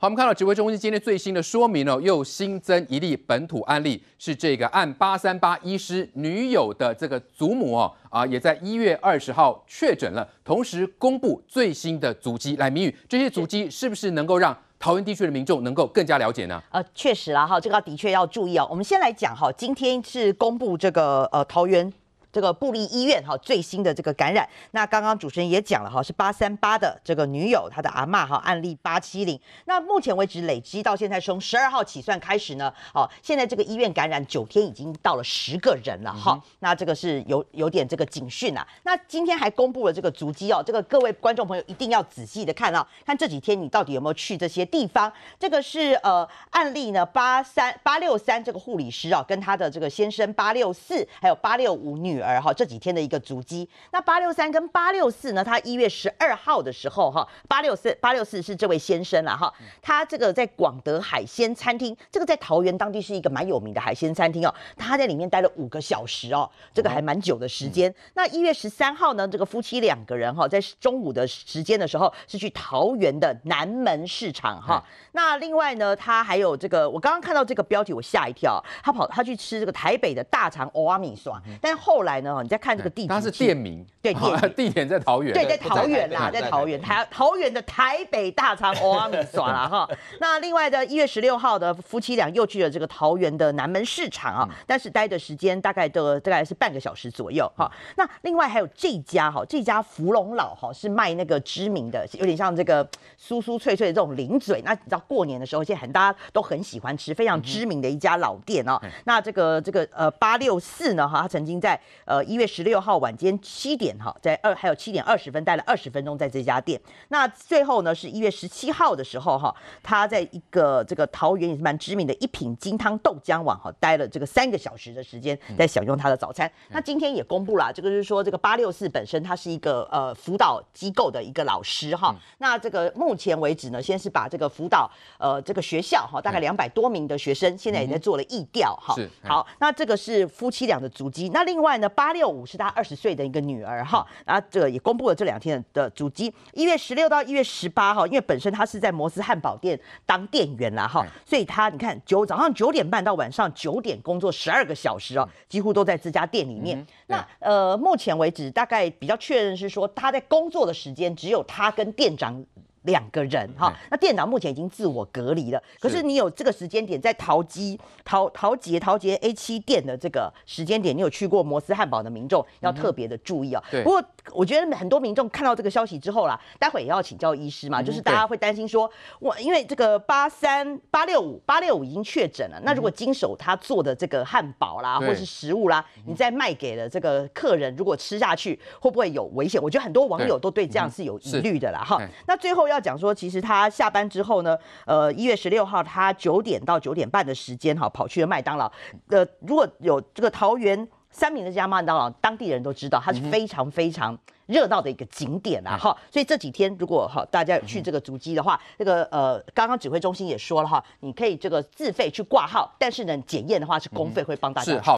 好，我们看到指挥中心今天最新的说明呢，又新增一例本土案例，是这个按八三八医师女友的这个祖母哦，啊，也在一月二十号确诊了，同时公布最新的足迹。来，明宇，这些足迹是不是能够让桃园地区的民众能够更加了解呢？呃，确实啦，哈，这个的确要注意哦。我们先来讲哈，今天是公布这个呃桃园。这个布利医院哈最新的这个感染，那刚刚主持人也讲了哈，是八三八的这个女友，她的阿妈哈案例八七零。那目前为止累积到现在，从十二号起算开始呢，哦，现在这个医院感染九天已经到了十个人了哈。那这个是有有点这个警讯呐。那今天还公布了这个足迹哦，这个各位观众朋友一定要仔细的看啊，看这几天你到底有没有去这些地方。这个是呃案例呢八三八六三这个护理师啊，跟他的这个先生八六四还有八六五女。女儿哈，这几天的一个足迹。那八六三跟八六四呢？他一月十二号的时候哈，八六四八六四是这位先生了哈。他这个在广德海鲜餐厅，这个在桃园当地是一个蛮有名的海鲜餐厅哦。他在里面待了五个小时哦，这个还蛮久的时间。那一月十三号呢，这个夫妻两个人哈，在中午的时间的时候是去桃园的南门市场哈。那另外呢，他还有这个，我刚刚看到这个标题，我吓一跳，他跑他去吃这个台北的大肠乌阿米爽。但后来。来呢？你在看这个地图？它是店名，对，地点在桃园，对，在桃园啦，在桃园台桃园的台北大仓欧阿米耍了哈。那另外的一月十六号的夫妻俩又去了这个桃园的南门市场啊，但是待的时间大概的大概是半个小时左右。哈，那另外还有这家哈，这家芙蓉老哈是卖那个知名的，有点像这个酥酥脆脆的这种零嘴。那你知道过年的时候，现在很大都很喜欢吃，非常知名的一家老店哦。那这个这个呃八六四呢哈，他曾经在。呃，一月十六号晚间七点哈，在二还有七点二十分待了二十分钟在这家店。那最后呢，是一月十七号的时候哈，他在一个这个桃园也是蛮知名的一品金汤豆浆网哈，待了这个三个小时的时间在享用他的早餐。那今天也公布了，这个就是说这个八六四本身他是一个呃辅导机构的一个老师哈。那这个目前为止呢，先是把这个辅导呃这个学校哈，大概两百多名的学生现在也在做了义调哈。是好，那这个是夫妻俩的足迹。那另外呢？八六五是他二十岁的一个女儿哈，那这个也公布了这两天的主机，一月十六到一月十八号，因为本身他是在摩斯汉堡店当店员啦哈，所以他你看九早上九点半到晚上九点工作十二个小时哦，几乎都在这家店里面。那呃，目前为止大概比较确认是说他在工作的时间只有他跟店长。两个人哈，那店长目前已经自我隔离了。可是你有这个时间点在淘机淘淘捷淘捷 A 七店的这个时间点，你有去过摩斯汉堡的民众要特别的注意哦。不过。我觉得很多民众看到这个消息之后啦，待会也要请教医师嘛，就是大家会担心说，我因为这个八三八六五八六五已经确诊了，那如果经手他做的这个汉堡啦，或是食物啦，你再卖给了这个客人，如果吃下去会不会有危险？我觉得很多网友都对这样是有疑虑的啦，哈。那最后要讲说，其实他下班之后呢，呃，一月十六号他九点到九点半的时间哈，跑去了麦当劳，呃，如果有这个桃园。三明的家麦当劳，当地人都知道，它是非常非常热闹的一个景点啊。哈，所以这几天如果哈大家去这个足基的话，那个呃刚刚指挥中心也说了哈，你可以这个自费去挂号，但是呢检验的话是公费会帮大家。